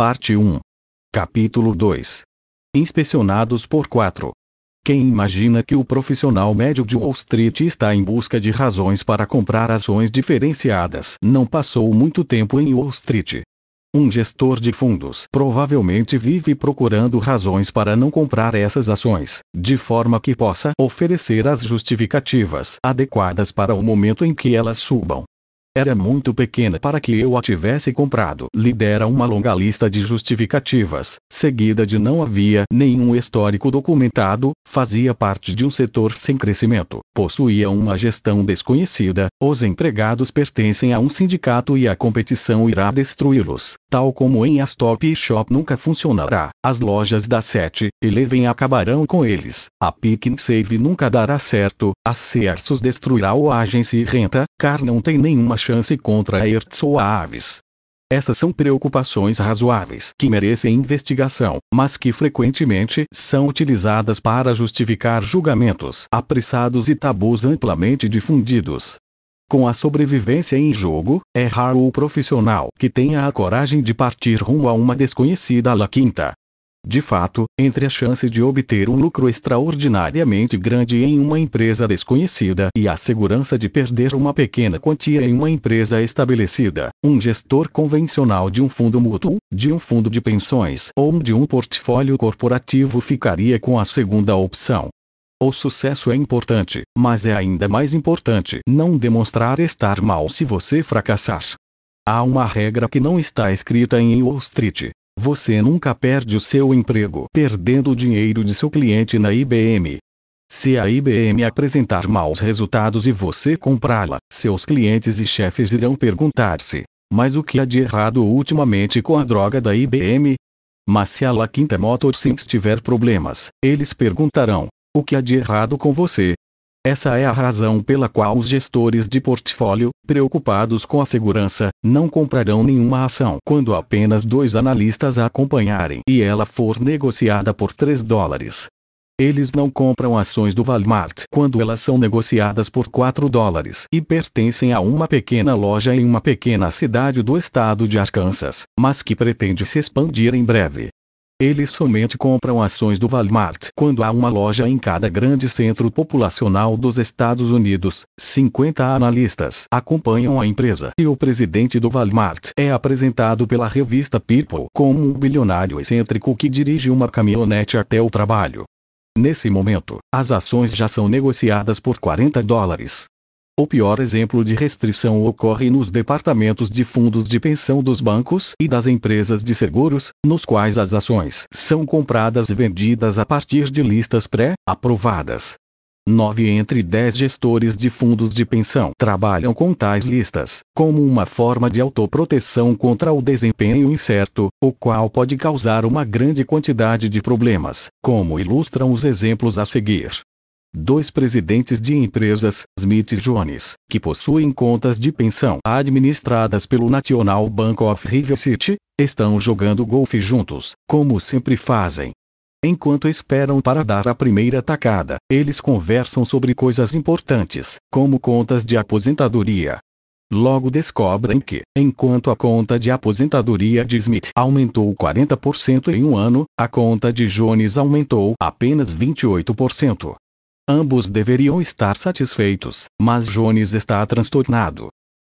Parte 1. Capítulo 2. Inspecionados por 4. Quem imagina que o profissional médio de Wall Street está em busca de razões para comprar ações diferenciadas não passou muito tempo em Wall Street. Um gestor de fundos provavelmente vive procurando razões para não comprar essas ações, de forma que possa oferecer as justificativas adequadas para o momento em que elas subam. Era muito pequena para que eu a tivesse comprado. Lidera uma longa lista de justificativas, seguida de não havia nenhum histórico documentado, fazia parte de um setor sem crescimento, possuía uma gestão desconhecida, os empregados pertencem a um sindicato e a competição irá destruí-los, tal como em as Top Shop nunca funcionará. As lojas da 7 Eleven acabarão com eles. A Pick Save nunca dará certo, a Searsos destruirá o Agency Renta, Car não tem nenhuma chance contra Hertz ou Aves. Essas são preocupações razoáveis que merecem investigação, mas que frequentemente são utilizadas para justificar julgamentos apressados e tabus amplamente difundidos. Com a sobrevivência em jogo, é raro o profissional que tenha a coragem de partir rumo a uma desconhecida la quinta, de fato, entre a chance de obter um lucro extraordinariamente grande em uma empresa desconhecida e a segurança de perder uma pequena quantia em uma empresa estabelecida, um gestor convencional de um fundo mútuo, de um fundo de pensões ou de um portfólio corporativo ficaria com a segunda opção. O sucesso é importante, mas é ainda mais importante não demonstrar estar mal se você fracassar. Há uma regra que não está escrita em Wall Street, você nunca perde o seu emprego perdendo o dinheiro de seu cliente na IBM. Se a IBM apresentar maus resultados e você comprá-la, seus clientes e chefes irão perguntar-se: mas o que há de errado ultimamente com a droga da IBM? Mas se a La Quinta Motor tiver problemas, eles perguntarão: o que há de errado com você? Essa é a razão pela qual os gestores de portfólio, preocupados com a segurança, não comprarão nenhuma ação quando apenas dois analistas a acompanharem e ela for negociada por 3 dólares. Eles não compram ações do Walmart quando elas são negociadas por 4 dólares e pertencem a uma pequena loja em uma pequena cidade do estado de Arkansas, mas que pretende se expandir em breve. Eles somente compram ações do Walmart. Quando há uma loja em cada grande centro populacional dos Estados Unidos, 50 analistas acompanham a empresa. E o presidente do Walmart é apresentado pela revista People como um bilionário excêntrico que dirige uma caminhonete até o trabalho. Nesse momento, as ações já são negociadas por 40 dólares. O pior exemplo de restrição ocorre nos departamentos de fundos de pensão dos bancos e das empresas de seguros, nos quais as ações são compradas e vendidas a partir de listas pré-aprovadas. Nove entre dez gestores de fundos de pensão trabalham com tais listas, como uma forma de autoproteção contra o desempenho incerto, o qual pode causar uma grande quantidade de problemas, como ilustram os exemplos a seguir. Dois presidentes de empresas, Smith e Jones, que possuem contas de pensão administradas pelo National Bank of River City, estão jogando golfe juntos, como sempre fazem. Enquanto esperam para dar a primeira tacada, eles conversam sobre coisas importantes, como contas de aposentadoria. Logo descobrem que, enquanto a conta de aposentadoria de Smith aumentou 40% em um ano, a conta de Jones aumentou apenas 28%. Ambos deveriam estar satisfeitos, mas Jones está transtornado.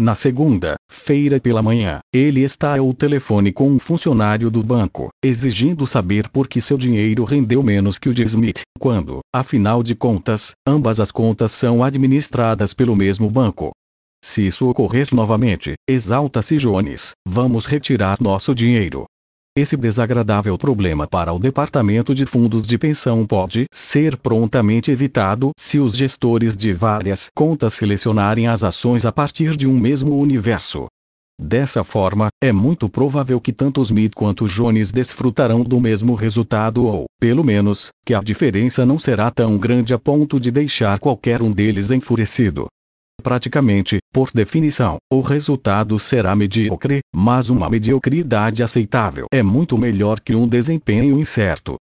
Na segunda-feira pela manhã, ele está ao telefone com um funcionário do banco, exigindo saber por que seu dinheiro rendeu menos que o de Smith, quando, afinal de contas, ambas as contas são administradas pelo mesmo banco. Se isso ocorrer novamente, exalta-se Jones, vamos retirar nosso dinheiro. Esse desagradável problema para o Departamento de Fundos de Pensão pode ser prontamente evitado se os gestores de várias contas selecionarem as ações a partir de um mesmo universo. Dessa forma, é muito provável que tanto Smith quanto Jones desfrutarão do mesmo resultado ou, pelo menos, que a diferença não será tão grande a ponto de deixar qualquer um deles enfurecido. Praticamente, por definição, o resultado será medíocre, mas uma mediocridade aceitável é muito melhor que um desempenho incerto.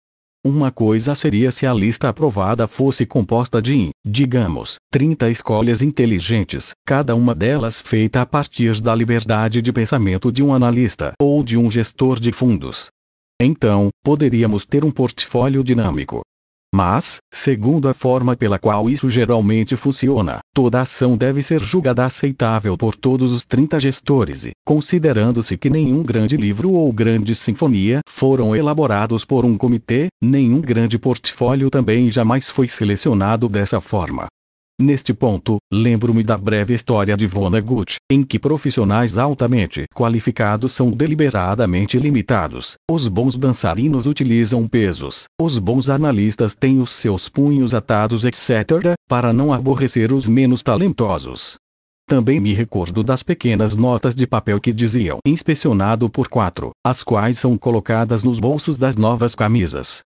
Uma coisa seria se a lista aprovada fosse composta de, digamos, 30 escolhas inteligentes, cada uma delas feita a partir da liberdade de pensamento de um analista ou de um gestor de fundos. Então, poderíamos ter um portfólio dinâmico, mas, segundo a forma pela qual isso geralmente funciona, toda ação deve ser julgada aceitável por todos os 30 gestores e, considerando-se que nenhum grande livro ou grande sinfonia foram elaborados por um comitê, nenhum grande portfólio também jamais foi selecionado dessa forma. Neste ponto, lembro-me da breve história de Vonnegut, em que profissionais altamente qualificados são deliberadamente limitados. Os bons dançarinos utilizam pesos, os bons analistas têm os seus punhos atados, etc., para não aborrecer os menos talentosos. Também me recordo das pequenas notas de papel que diziam inspecionado por quatro, as quais são colocadas nos bolsos das novas camisas.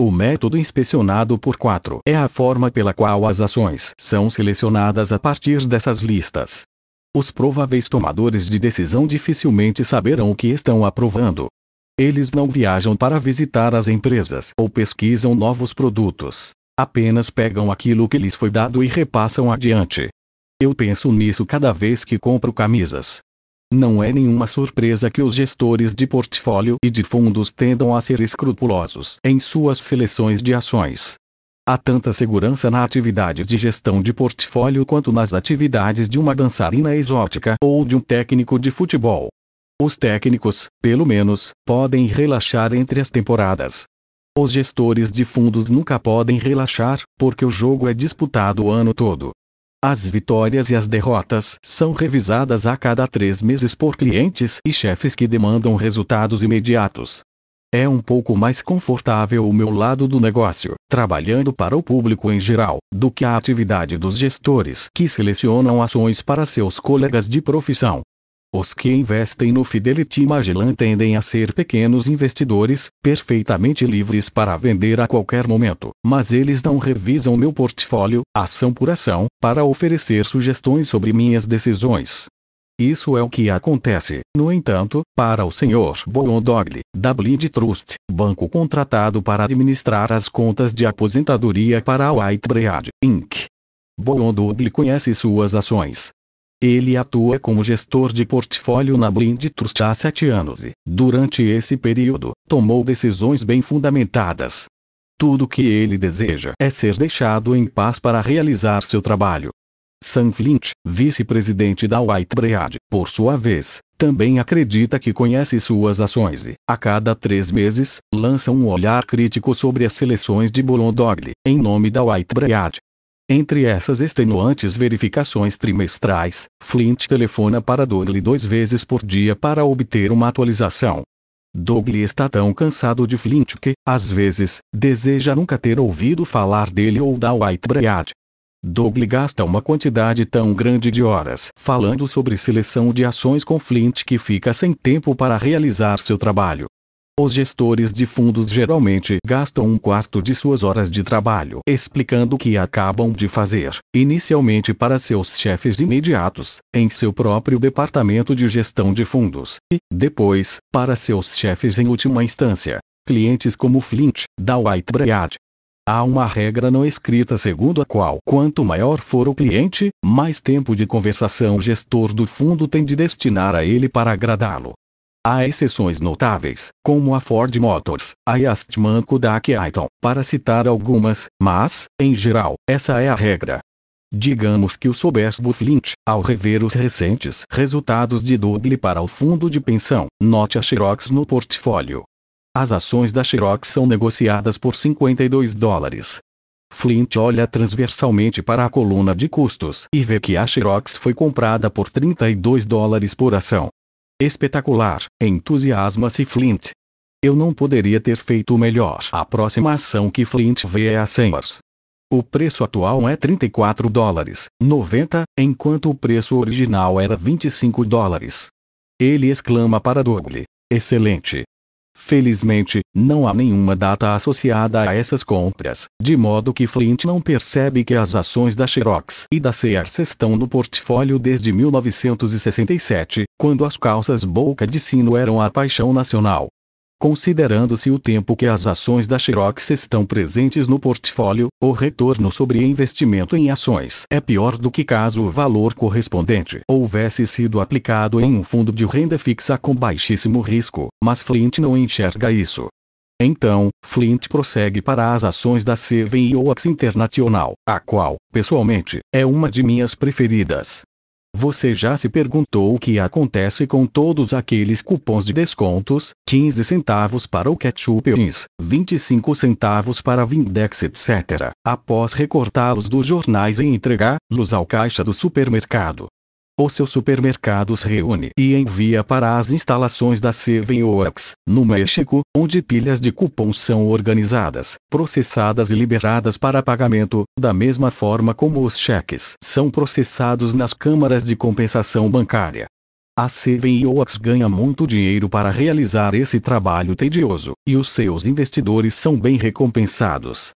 O método inspecionado por 4 é a forma pela qual as ações são selecionadas a partir dessas listas. Os prováveis tomadores de decisão dificilmente saberão o que estão aprovando. Eles não viajam para visitar as empresas ou pesquisam novos produtos. Apenas pegam aquilo que lhes foi dado e repassam adiante. Eu penso nisso cada vez que compro camisas. Não é nenhuma surpresa que os gestores de portfólio e de fundos tendam a ser escrupulosos em suas seleções de ações. Há tanta segurança na atividade de gestão de portfólio quanto nas atividades de uma dançarina exótica ou de um técnico de futebol. Os técnicos, pelo menos, podem relaxar entre as temporadas. Os gestores de fundos nunca podem relaxar, porque o jogo é disputado o ano todo. As vitórias e as derrotas são revisadas a cada três meses por clientes e chefes que demandam resultados imediatos. É um pouco mais confortável o meu lado do negócio, trabalhando para o público em geral, do que a atividade dos gestores que selecionam ações para seus colegas de profissão. Os que investem no Fidelity Magellan tendem a ser pequenos investidores, perfeitamente livres para vender a qualquer momento, mas eles não revisam meu portfólio, ação por ação, para oferecer sugestões sobre minhas decisões. Isso é o que acontece, no entanto, para o Sr. Boondogli, da Blind Trust, banco contratado para administrar as contas de aposentadoria para a Whitebread, Inc. Boondogli conhece suas ações, ele atua como gestor de portfólio na Blind Trust há sete anos e, durante esse período, tomou decisões bem fundamentadas. Tudo que ele deseja é ser deixado em paz para realizar seu trabalho. Sam Flint, vice-presidente da Whitebread, por sua vez, também acredita que conhece suas ações e, a cada três meses, lança um olhar crítico sobre as seleções de Bolondogli, em nome da Whitebread, entre essas extenuantes verificações trimestrais, Flint telefona para Dougley duas vezes por dia para obter uma atualização. Dougley está tão cansado de Flint que, às vezes, deseja nunca ter ouvido falar dele ou da Whitebread. Dougley gasta uma quantidade tão grande de horas falando sobre seleção de ações com Flint que fica sem tempo para realizar seu trabalho. Os gestores de fundos geralmente gastam um quarto de suas horas de trabalho explicando o que acabam de fazer, inicialmente para seus chefes imediatos, em seu próprio departamento de gestão de fundos, e, depois, para seus chefes em última instância, clientes como Flint, da Whitebread. Há uma regra não escrita segundo a qual quanto maior for o cliente, mais tempo de conversação o gestor do fundo tem de destinar a ele para agradá-lo. Há exceções notáveis, como a Ford Motors, a Yastman Kodak e Aiton, para citar algumas, mas, em geral, essa é a regra. Digamos que o soberbo Flint, ao rever os recentes resultados de Dudley para o fundo de pensão, note a Xerox no portfólio. As ações da Xerox são negociadas por 52 dólares. Flint olha transversalmente para a coluna de custos e vê que a Xerox foi comprada por 32 dólares por ação, Espetacular! Entusiasma-se Flint. Eu não poderia ter feito melhor. A próxima ação que Flint vê é a Summers. O preço atual é 34 dólares, 90, enquanto o preço original era 25 dólares. Ele exclama para Dougle: Excelente! Felizmente, não há nenhuma data associada a essas compras, de modo que Flint não percebe que as ações da Xerox e da Sears estão no portfólio desde 1967, quando as calças boca de sino eram a paixão nacional. Considerando-se o tempo que as ações da Xerox estão presentes no portfólio, o retorno sobre investimento em ações é pior do que caso o valor correspondente houvesse sido aplicado em um fundo de renda fixa com baixíssimo risco, mas Flint não enxerga isso. Então, Flint prossegue para as ações da CVIOX Internacional, a qual, pessoalmente, é uma de minhas preferidas. Você já se perguntou o que acontece com todos aqueles cupons de descontos, 15 centavos para o ketchup Ins, 25 centavos para a Vindex etc. Após recortá-los dos jornais e entregá-los ao caixa do supermercado, ou seus supermercados reúne e envia para as instalações da Seven Oaks, no México, onde pilhas de cupons são organizadas, processadas e liberadas para pagamento, da mesma forma como os cheques são processados nas câmaras de compensação bancária. A Seven Oaks ganha muito dinheiro para realizar esse trabalho tedioso, e os seus investidores são bem recompensados.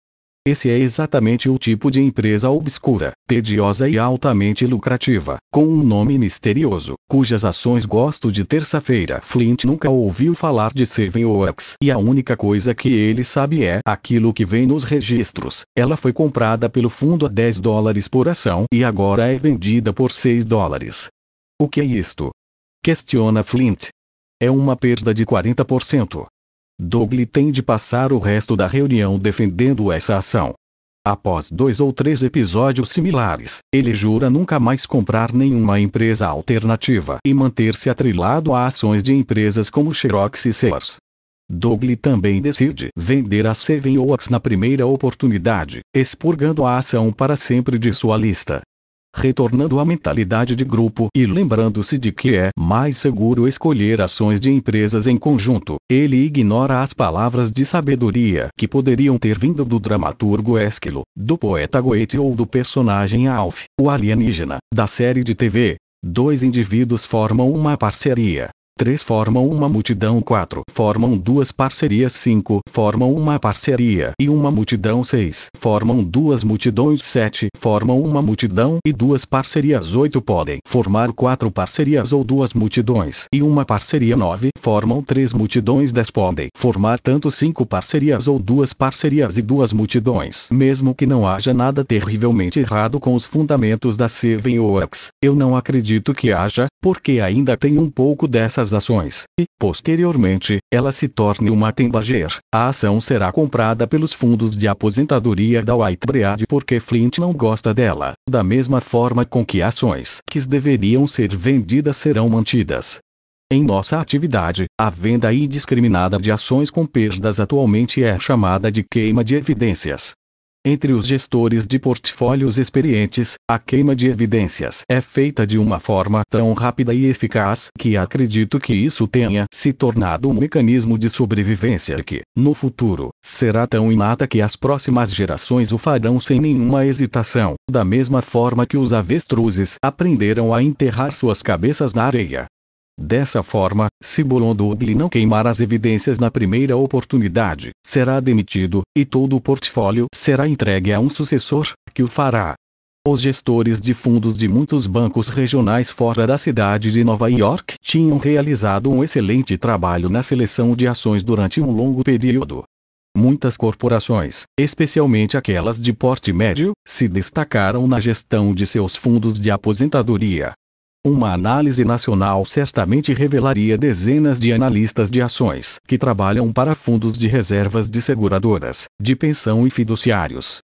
Esse é exatamente o tipo de empresa obscura, tediosa e altamente lucrativa, com um nome misterioso, cujas ações gosto de terça-feira. Flint nunca ouviu falar de Seven Oaks e a única coisa que ele sabe é aquilo que vem nos registros. Ela foi comprada pelo fundo a 10 dólares por ação e agora é vendida por 6 dólares. O que é isto? Questiona Flint. É uma perda de 40%. Douglas tem de passar o resto da reunião defendendo essa ação. Após dois ou três episódios similares, ele jura nunca mais comprar nenhuma empresa alternativa e manter-se atrelado a ações de empresas como Xerox e Sears. Douglas também decide vender a Seven Oaks na primeira oportunidade, expurgando a ação para sempre de sua lista retornando à mentalidade de grupo e lembrando-se de que é mais seguro escolher ações de empresas em conjunto. Ele ignora as palavras de sabedoria que poderiam ter vindo do dramaturgo Esquilo, do poeta Goethe ou do personagem Alf, o alienígena, da série de TV. Dois indivíduos formam uma parceria, 3 formam uma multidão 4 formam duas parcerias 5 formam uma parceria e uma multidão 6 formam duas multidões 7 formam uma multidão e duas parcerias 8 podem formar quatro parcerias ou duas multidões e uma parceria 9 formam três multidões 10 podem formar tanto cinco parcerias ou duas parcerias e duas multidões mesmo que não haja nada terrivelmente errado com os fundamentos da Seven Oaks eu não acredito que haja porque ainda tem um pouco dessas ações, e, posteriormente, ela se torne uma Tembager. A ação será comprada pelos fundos de aposentadoria da Whitebread porque Flint não gosta dela, da mesma forma com que ações que deveriam ser vendidas serão mantidas. Em nossa atividade, a venda indiscriminada de ações com perdas atualmente é chamada de queima de evidências. Entre os gestores de portfólios experientes, a queima de evidências é feita de uma forma tão rápida e eficaz que acredito que isso tenha se tornado um mecanismo de sobrevivência que, no futuro, será tão inata que as próximas gerações o farão sem nenhuma hesitação, da mesma forma que os avestruzes aprenderam a enterrar suas cabeças na areia. Dessa forma, se Bolondugli não queimar as evidências na primeira oportunidade, será demitido, e todo o portfólio será entregue a um sucessor, que o fará. Os gestores de fundos de muitos bancos regionais fora da cidade de Nova York tinham realizado um excelente trabalho na seleção de ações durante um longo período. Muitas corporações, especialmente aquelas de porte médio, se destacaram na gestão de seus fundos de aposentadoria, uma análise nacional certamente revelaria dezenas de analistas de ações que trabalham para fundos de reservas de seguradoras, de pensão e fiduciários,